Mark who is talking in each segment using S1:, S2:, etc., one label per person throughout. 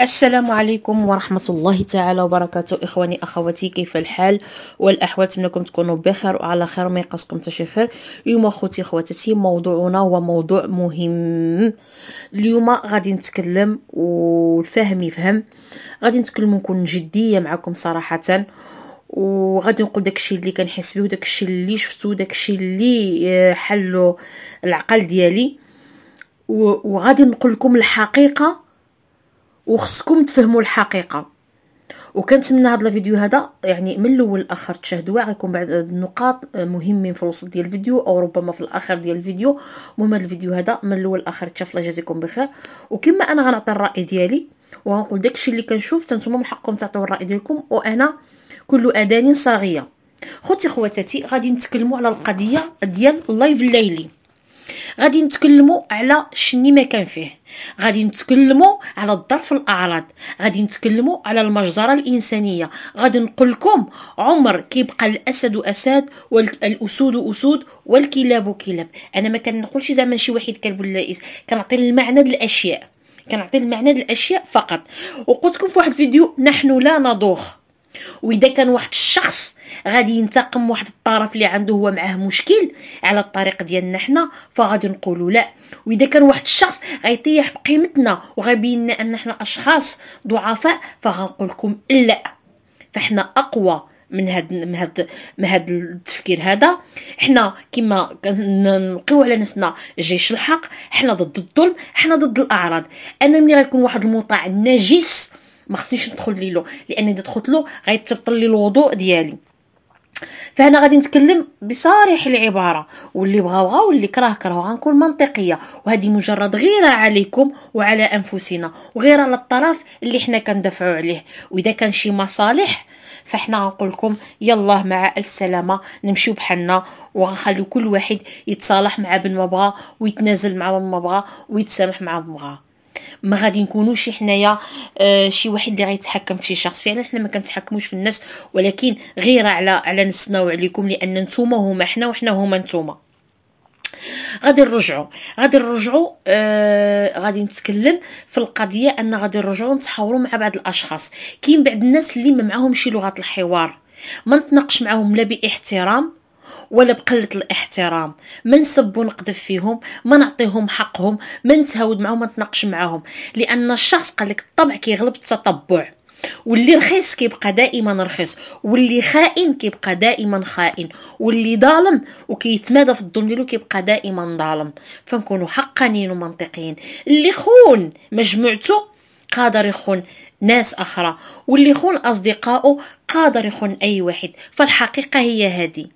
S1: السلام عليكم ورحمة الله تعالى وبركاته إخواني أخواتي كيف الحال والأحوات منكم تكونوا بخير وعلى خير ما يقصكم تشي خير اليوم أخوتي أخواتي موضوعنا هو موضوع مهم اليوم غادي نتكلم والفهم يفهم غادي نتكلم نكون جدية معكم صراحةً وغادي نقول داكشي اللي كنحس بيه وداكشي اللي شفتو داكشي اللي آه، حلو العقل ديالي وغادي نقول لكم الحقيقه وخصكم تفهموا الحقيقه وكنتمنى هذا الفيديو هذا يعني من الاول الاخر تشاهدوه غيكون بعض النقاط مهمين في الوسط ديال الفيديو او ربما في الاخر ديال الفيديو المهم هذا الفيديو هذا من الاول الاخر تشاف الله يجازيكم بخير وكما انا غنعطي الراي ديالي وغنقول داكشي اللي كنشوف تنتوما من حقكم تعطيو الراي ديالكم وانا كل اذان صاغيه خوتي خواتاتي غادي نتكلموا على القضيه ديال اللايف الليلي غادي نتكلموا على شني ما كان فيه غادي نتكلموا على الظرف الاعراض غادي نتكلموا على المجزره الانسانيه غادي نقول لكم عمر كيبقى الاسد اسد والاسود اسود والكلاب كلاب انا ما كنقولش زعما شي واحد كلب ولا كنعطي المعنى الاشياء كنعطي المعنى الاشياء فقط وقلت لكم في واحد الفيديو نحن لا نضوخ واذا كان واحد الشخص غادي ينتقم واحد الطرف اللي عنده هو معاه مشكل على الطريق ديالنا حنا فغادي نقولوا لا واذا كان واحد الشخص غيطيح بقيمتنا وغيبين ان حنا اشخاص ضعفاء فغنقول لكم لا فحنا اقوى من هاد من هاد من هاد التفكير هذا حنا كما كنلقيو على نفسنا جيش الحق حنا ضد الظلم حنا ضد الاعراض انا ملي غيكون واحد المطاع نجس ما خصنيش ندخل ليه لان اذا دخلت له غيتبطل لي الوضوء ديالي فهنا غادي نتكلم بصريح العباره واللي بغا بغا واللي كره كره غنكون منطقيه وهذه مجرد غيره عليكم وعلى انفسنا وغيره على الطرف اللي حنا كندافعوا عليه واذا كان شي مصالح فحنا غنقول لكم يلا مع الف سلامه نمشيو بحالنا وغنخليو كل واحد يتصالح مع بن ما بغا ويتنازل مع بن ما بغا ويتسامح مع بن ما بغا ما غادي نكونوش حنايا آه شي واحد اللي غيتحكم في شي شخص فعلا حنا ما كنتحكموش في الناس ولكن غير على على نفسنا وعليكم لان نتوما هما حنا وحنا هما نتوما غادي نرجعوا غادي نرجعوا آه غادي نتكلم في القضيه ان غادي نرجعوا نتحاوروا مع بعض الاشخاص كاين بعض الناس اللي ما معاهمش لغه الحوار ما نتناقش معاهم لا باحترام ولا بقله الاحترام ما نسب ونقذف فيهم ما نعطيهم حقهم ما نتهاود معهم ما نتناقش معاهم لان الشخص قال لك الطبع كيغلب التطبع واللي رخيص كيبقى دائما رخيص واللي خائن كيبقى دائما خائن واللي ظالم وكيتمادى في الظلم ديالو كيبقى دائما ظالم فنكونوا حقانيين ومنطقيين اللي خون مجموعته قادر يخون ناس اخرى واللي يخون اصدقائه قادر يخون اي واحد فالحقيقه هي هذه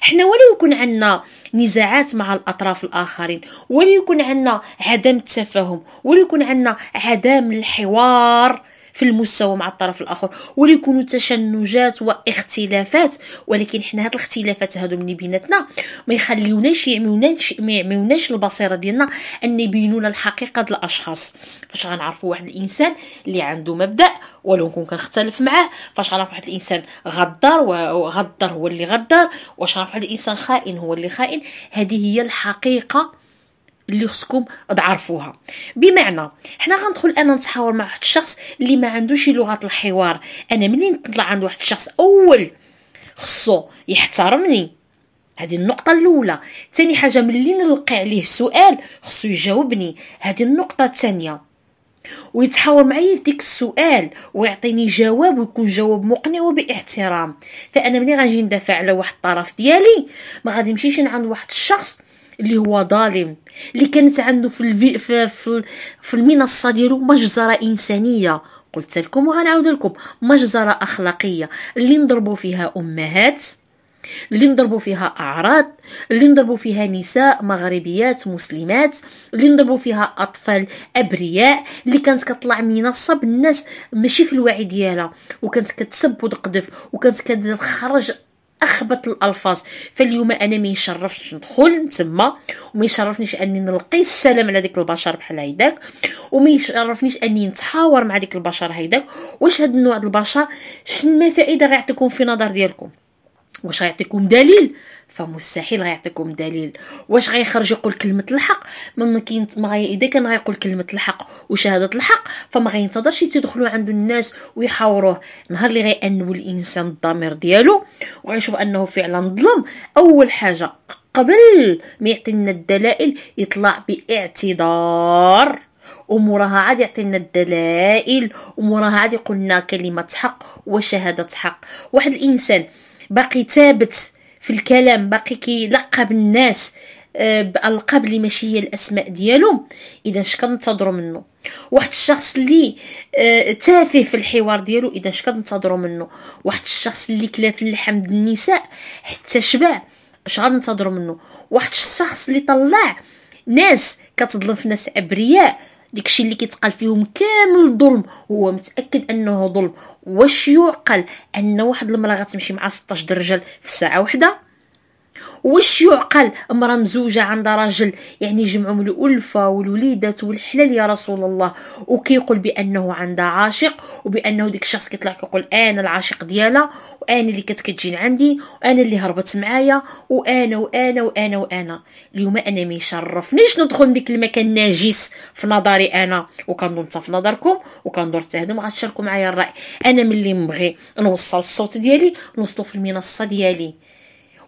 S1: حنا ولو يكون عندنا نزاعات مع الاطراف الاخرين ولو يكون عندنا عدم التفاهم ولو يكون عندنا عدم الحوار في المستوى مع الطرف الاخر وليكونوا تشنجات واختلافات ولكن حنا هاد الاختلافات هادو من بيناتنا ما يخليوناش يعميوناش ما يعميوناش البصيره ديالنا ان يبينونا الحقيقه ديال الاشخاص فاش غنعرفوا واحد الانسان اللي عنده مبدا ولو نكون كنختلف معاه فاش غنعرف واحد الانسان غدار وغدار هو اللي غدار واش غنعرف واحد الانسان خائن هو اللي خائن هذه هي الحقيقه اللي خصكم تعرفوها بمعنى حنا غندخل انا نتحاور مع واحد الشخص اللي ما عندوش لغه الحوار انا ملي نطلع عند واحد الشخص اول خصو يحترمني هذه النقطه الاولى ثاني حاجه ملي نلقي عليه سؤال خصو يجاوبني هذه النقطه الثانيه ويتحاور معايا في ديك السؤال ويعطيني جواب ويكون جواب مقنع وباحترام فانا ملي غنجي ندافع على واحد الطرف ديالي ما غادي نمشيش عند واحد الشخص اللي هو ظالم اللي كانت عنده في الفي في, في, في المنصه ديالو مجزره انسانيه قلت لكم وغنعاود لكم مجزره اخلاقيه اللي نضربوا فيها امهات اللي نضربوا فيها اعراض اللي نضربوا فيها نساء مغربيات مسلمات اللي نضربوا فيها اطفال ابرياء اللي كانت كطلع منصه بالناس ماشي في الوعي ديالها وكانت كتسب وتقذف وكانت كتخرج اخبط الالفاظ فاليوم انا ما يشرفش ندخل تما وما يشرفنيش اني نلقي السلام على ديك البشر بحال هيداك وما يشرفنيش اني نتحاور مع ديك البشر هيداك واش هاد النوع د البشر شنو ما فائده غيعطيكم في نظر ديالكم واش غيعطيكم دليل فمستحيل غيعطيكم دليل واش غيخرج يقول كلمه الحق ما ممكن ما غي... اذا كان غيقول كلمه الحق وشهاده الحق فما غينتظرش تيدخلوا عند الناس ويحاوروه نهار اللي غيأنبوا الانسان الضمير ديالو وغيشوف انه فعلا ظلم اول حاجه قبل ما يعطينا الدلائل يطلع باعتذار وموراها عاد يعطينا الدلائل وموراها عاد يقولنا كلمه حق وشهاده حق واحد الانسان باقي ثابت في الكلام باقي كيلقب الناس آه، بالقاب اللي ماشي هي الاسماء ديالهم اذا اش كنتظروا منه واحد الشخص اللي آه، تافه في الحوار ديالو اذا اش كنتظروا منه واحد الشخص اللي كلا في اللحم النساء حتى شبع اش غنتظروا منه واحد الشخص اللي طلع ناس كتظلم في ناس ابرياء داكشي اللي كيتقال فيهم كامل ظلم هو متاكد انه ظلم واش يعقل ان واحد المراه غتمشي مع 16 رجل في ساعه واحده واش يعقل امراه مزوجه عند راجل يعني جمعهم الالفه والوليدات والحلال يا رسول الله وكيقول بانه عندها عاشق وبانه ديك الشخص كيطلع كيقول انا العاشق ديالها وانا اللي كانت كتجي عندي وانا اللي هربت معايا وانا وانا وانا وانا اليوم انا ما يشرفنيش ندخل ديك المكان ناجس في نظري انا وكنظن حتى في نظركم وكندور حتى هادو غتشاركوا معايا الراي انا ملي نبغي نوصل الصوت ديالي نوصلو في المنصه ديالي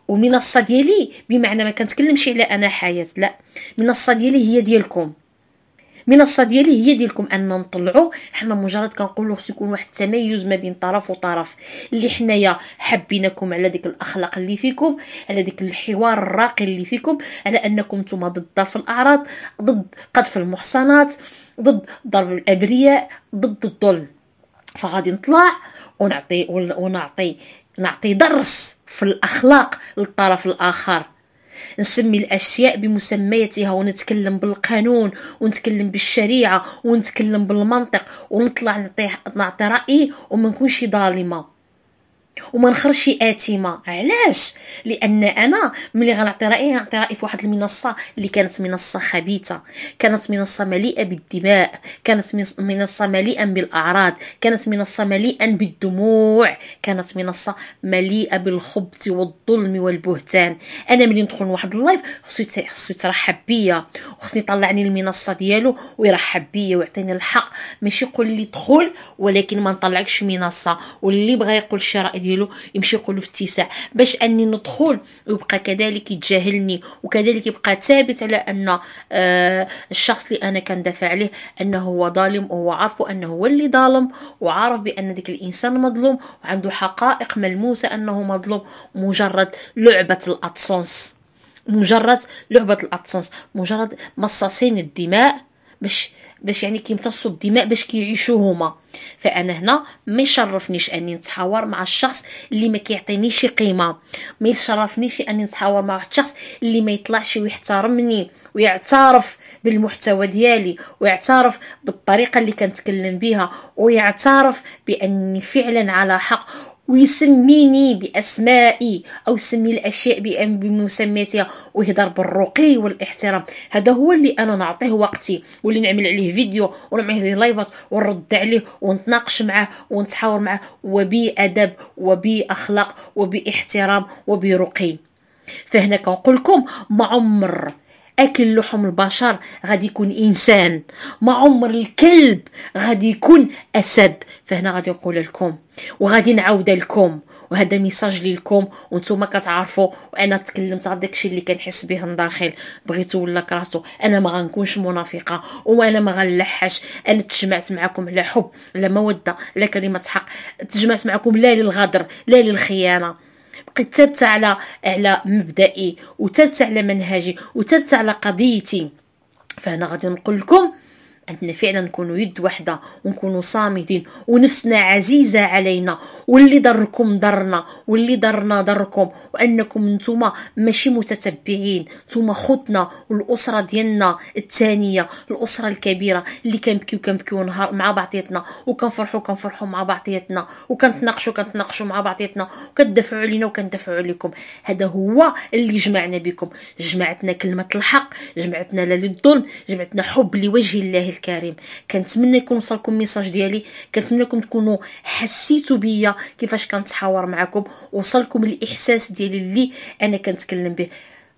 S1: ومنصه ديالي بمعنى ما كنتكلمش على انا حياه لا منصه ديالي هي ديالكم منصه ديالي هي ديالكم ان نطلعوا حنا مجرد كنقولوا خصو يكون واحد التميز ما بين طرف وطرف اللي حنايا حبيناكم على ديك الاخلاق اللي فيكم على ديك الحوار الراقي اللي فيكم على انكم نتوما ضد في الاعراض ضد قذف المحصنات ضد ضرب الابرياء ضد الظلم فغادي نطلع ونعطي ونعطي نعطي درس في الأخلاق للطرف الآخر نسمي الاشياء بمسمياتها ونتكلم بالقانون ونتكلم بالشريعه ونتكلم بالمنطق ونطلع نعطي رايي وما نكونش ظالمه وما نخرجش اثمه علاش لان انا ملي غنعطي رايي غنعطي رايي في واحد المنصه اللي كانت منصه خبيثه كانت منصه مليئه بالدماء كانت منصه مليئه بالاعراض كانت منصه مليئه بالدموع كانت منصه مليئه بالخبث والظلم والبهتان انا ملي ندخل لواحد اللايف خصو خصو يترحب بيا وخصني يطلعني المنصه ديالو ويرحب بيا ويعطيني الحق ماشي يقول لي دخل ولكن ما نطلعكش منصه واللي بغى يقول شي راي ديالو يمشي يقولو في اتساع باش اني ندخل ويبقى كذلك يتجاهلني وكذلك يبقى ثابت على ان آه، الشخص اللي انا كندافع عليه انه هو ظالم وهو عارف انه هو اللي ظالم وعارف بان ذاك الانسان مظلوم وعنده حقائق ملموسه انه مظلوم مجرد لعبه الاتسنس مجرد لعبه الاتسنس مجرد مصاصين الدماء باش باش يعني كيمتصوا الدماء باش كيعيشوا هما فانا هنا ما يشرفنيش اني نتحاور مع الشخص اللي ما كيعطينيش قيمه ما يشرفنيش اني نتحاور مع واحد الشخص اللي ما يطلعش ويحترمني ويعترف بالمحتوى ديالي ويعترف بالطريقه اللي كنتكلم بها ويعترف باني فعلا على حق ويسميني باسمائي او سمي الاشياء بمسمياتها ويهضر بالرقي والاحترام هذا هو اللي انا نعطيه وقتي واللي نعمل عليه فيديو ونعمل عليه لايفات ونرد عليه ونتناقش معاه ونتحاور معاه وبادب وباخلاق وباحترام وبرقي فهنا كنقول لكم ما عمر اكل لحم البشر غادي يكون انسان ما عمر الكلب غادي يكون اسد فهنا غادي نقول لكم وغادي نعاود لكم وهذا ميساج ليكم وانتم كتعرفوا وانا تكلمت على داكشي اللي كنحس به من داخل بغيتو ولا كرهتو انا ما غنكونش منافقه وانا ما غنلحش انا تجمعت معكم على حب لا موده لا كلمه حق تجمعت معكم لا للغدر لا للخيانه قد ثبت على على مبدئي وثبت على منهجي وثبت على قضيتي فهنا غادي نقول لكم أننا فعلا نكونوا يد واحدة ونكونوا صامدين ونفسنا عزيزة علينا واللي ضركم ضرنا واللي ضرنا ضركم وأنكم نتوما ماشي متتبعين نتوما خوتنا والأسرة ديالنا الثانية الأسرة الكبيرة اللي كنبكيو كنبكيو نهار مع بعضياتنا وكنفرحوا كنفرحوا مع بعضياتنا وكنتناقشوا كنتناقشوا مع بعضياتنا وكتدافعوا علينا وكندافعوا عليكم هذا هو اللي جمعنا بكم جمعتنا كلمة الحق جمعتنا لا للظلم جمعتنا حب لوجه الله الكريم كنتمنى يكون وصلكم ميساج ديالي كنتمنىكم تكونوا حسيتوا بيا كيفاش كنتحاور معكم وصلكم الاحساس ديالي اللي انا كنتكلم به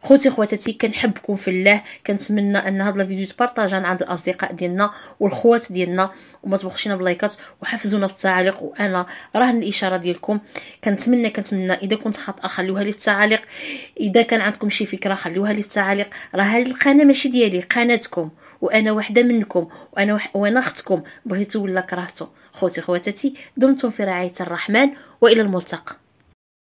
S1: خوتي خواتاتي كنحبكم في الله كنتمنى ان هاد فيديو تبارطاجها عند الاصدقاء ديالنا والخوات ديالنا وما تبخشينا باللايكات وحفزونا في التعاليق وانا راهن الاشاره ديالكم كنتمنى كنتمنى اذا كنت خاطئه خليوها لي في التعاليق اذا كان عندكم شي فكره خليوها لي في التعاليق راه هاد القناه ماشي ديالي قناتكم وانا وحده منكم وانا وح... وانا اختكم بغيتو ولا كرهتو خوتي خواتاتي دمتم في رعايه الرحمن والى الملتقى